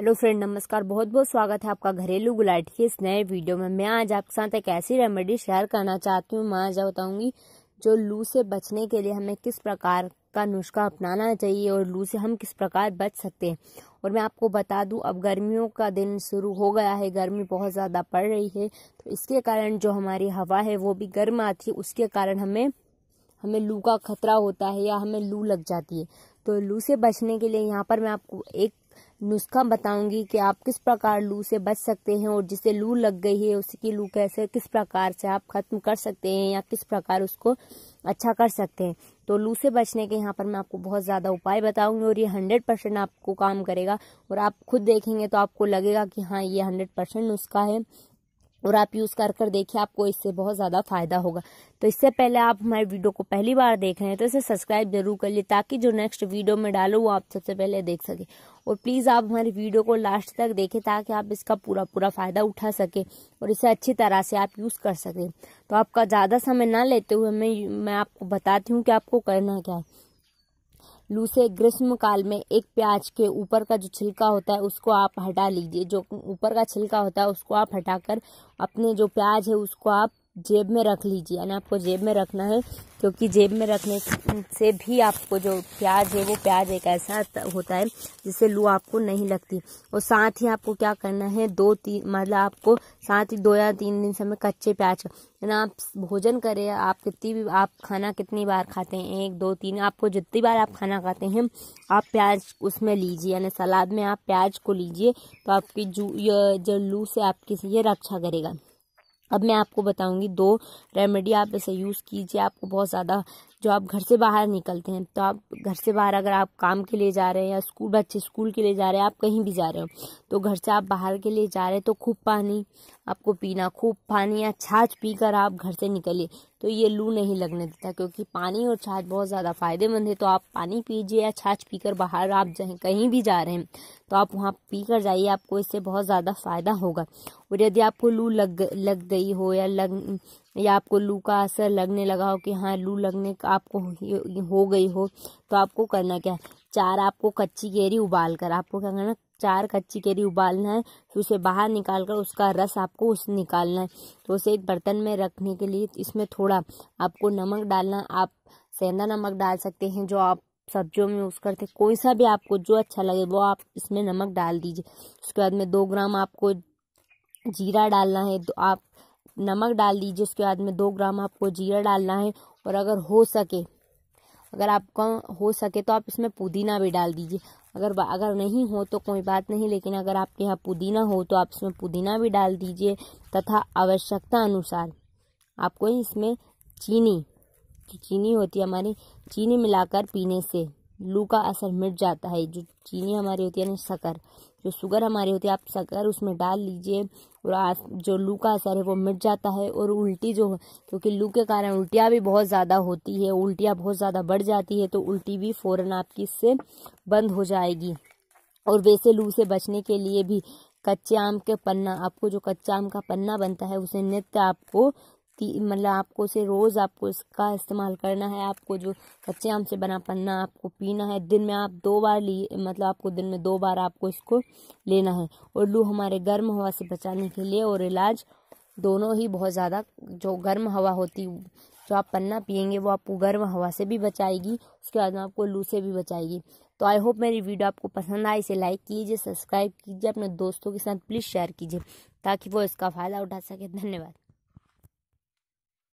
hello friend नमस्कार बहुत बहुत स्वागत है आपका घरेलू गुलाटी के इस नए वीडियो में मैं आज आपके साथ एक ऐसी रेमेडी शेयर करना चाहती हूँ मैं आज बताऊँगी जो लू से बचने के लिए हमें किस प्रकार का नुस्खा अपनाना चाहिए और लू से हम किस प्रकार बच सकते हैं और मैं आपको बता दूं अब गर्मियों का दिन शुरू हो गया है गर्मी बहुत ज़्यादा पड़ रही है तो इसके कारण जो हमारी हवा है वो भी गर्म आती है उसके कारण हमें हमें लू का खतरा होता है या हमें लू लग जाती है तो लू से बचने के लिए यहाँ पर मैं आपको एक नुस्खा बताऊंगी कि आप किस प्रकार लू से बच सकते हैं और जिसे लू लग गई है उसकी लू कैसे किस प्रकार से आप खत्म कर सकते हैं या किस प्रकार उसको अच्छा कर सकते हैं तो लू से बचने के यहाँ पर मैं आपको बहुत ज़्यादा उपाय बताऊंगी और ये हंड्रेड परसेंट आपको काम करेगा और आप खुद देखेंगे तो आपको लगेगा कि हाँ ये हंड्रेड परसेंट नुस्खा है और आप यूज़ कर कर देखिए आपको इससे बहुत ज़्यादा फ़ायदा होगा तो इससे पहले आप हमारे वीडियो को पहली बार देख रहे हैं तो इसे सब्सक्राइब जरूर कर लिए ताकि जो नेक्स्ट वीडियो में डालो वो आप सबसे पहले देख सके और प्लीज़ आप हमारी वीडियो को लास्ट तक देखें ताकि आप इसका पूरा पूरा फ़ायदा उठा सके और इसे अच्छी तरह से आप यूज़ कर सकें तो आपका ज़्यादा समय ना लेते हुए मैं मैं आपको बताती हूँ कि आपको करना क्या है लू से ग्रीष्म काल में एक प्याज के ऊपर का जो छिलका होता है उसको आप हटा लीजिए जो ऊपर का छिलका होता है उसको आप हटाकर अपने जो प्याज है उसको आप जेब में रख लीजिए यानी आपको जेब में रखना है क्योंकि जेब में रखने से भी आपको जो प्याज है वो प्याज एक ऐसा होता है जिससे लू आपको नहीं लगती और साथ ही आपको क्या करना है दो तीन मतलब आपको साथ ही दो या तीन दिन समय कच्चे प्याज ना आप भोजन करें आप कितनी भी आप खाना कितनी बार खाते हैं एक दो तीन आपको जितनी बार आप खाना खाते हैं आप प्याज उसमें लीजिए यानी सलाद में आप प्याज को लीजिए तो आपकी जू जो लू से आपकी ये रक्षा करेगा अब मैं आपको बताऊंगी दो रेमेडी आप ऐसे यूज़ कीजिए आपको बहुत ज़्यादा जो आप घर से बाहर निकलते हैं तो आप घर से बाहर अगर आप काम के लिए जा रहे हैं या स्कूल बच्चे स्कूल के लिए जा रहे हैं आप कहीं भी जा रहे हो तो घर से आप बाहर के लिए जा रहे हैं तो खूब पानी आपको पीना खूब पानी या छाछ पी आप घर से निकलिए तो ये लू नहीं लगने देता क्योंकि पानी और छाछ बहुत ज़्यादा फ़ायदेमंद है तो आप पानी पीजिए या छाछ पी बाहर आप जाए कहीं भी जा रहे हैं तो आप वहाँ पी कर जाइए आपको इससे बहुत ज़्यादा फ़ायदा होगा और यदि आपको लू लग लग गई हो या लग या आपको लू का असर लगने लगा हो कि हाँ लू लगने का आपको हो गई हो तो आपको करना क्या है चार आपको कच्ची केरी उबाल कर आपको क्या करना चार कच्ची केरी उबालना है फिर उसे बाहर निकाल कर उसका रस आपको उस निकालना है तो उसे एक बर्तन में रखने के लिए इसमें थोड़ा आपको नमक डालना आप सेंधा नमक डाल सकते हैं जो आप सब्जियों में यूज़ करते कोई सा भी आपको जो अच्छा लगे वो आप इसमें नमक डाल दीजिए उसके बाद में दो ग्राम आपको जीरा डालना है तो आप नमक डाल दीजिए उसके बाद में दो ग्राम आपको जीरा डालना है और अगर हो सके अगर आपका हो सके तो आप इसमें पुदीना भी डाल दीजिए अगर अगर नहीं हो तो कोई बात नहीं लेकिन अगर आपके यहाँ पुदीना हो तो आप इसमें पुदीना भी डाल दीजिए तथा आवश्यकता अनुसार आपको इसमें चीनी जो चीनी होती है हमारी चीनी मिलाकर पीने से लू का असर मिट जाता है जो चीनी हमारी होती है ना शकर जो शुगर हमारी होती है आप शकर उसमें डाल लीजिए और जो लू का असर है वो मिट जाता है और उल्टी जो क्योंकि लू के कारण उल्टियाँ भी बहुत ज़्यादा होती है उल्टियाँ बहुत ज़्यादा बढ़ जाती है तो उल्टी भी फ़ौरन आपकी इससे बंद हो जाएगी और वैसे लू से बचने के लिए भी कच्चे आम के पन्ना आपको जो कच्चा आम का पन्ना बनता है उसे नित्य आपको मतलब आपको उसे रोज़ आपको इसका इस्तेमाल करना है आपको जो कच्चे आम से बना पन्ना आपको पीना है दिन में आप दो बार लिए मतलब आपको दिन में दो बार आपको इसको लेना है और लू हमारे गर्म हवा से बचाने के लिए और इलाज दोनों ही बहुत ज़्यादा जो गर्म हवा होती जो आप पन्ना पियेंगे वो आपको गर्म हवा से भी बचाएगी उसके बाद में आपको लू से भी बचाएगी तो आई होप मेरी वीडियो आपको पसंद आए इसे लाइक कीजिए सब्सक्राइब कीजिए अपने दोस्तों के साथ प्लीज़ शेयर कीजिए ताकि वो इसका फ़ायदा उठा सके धन्यवाद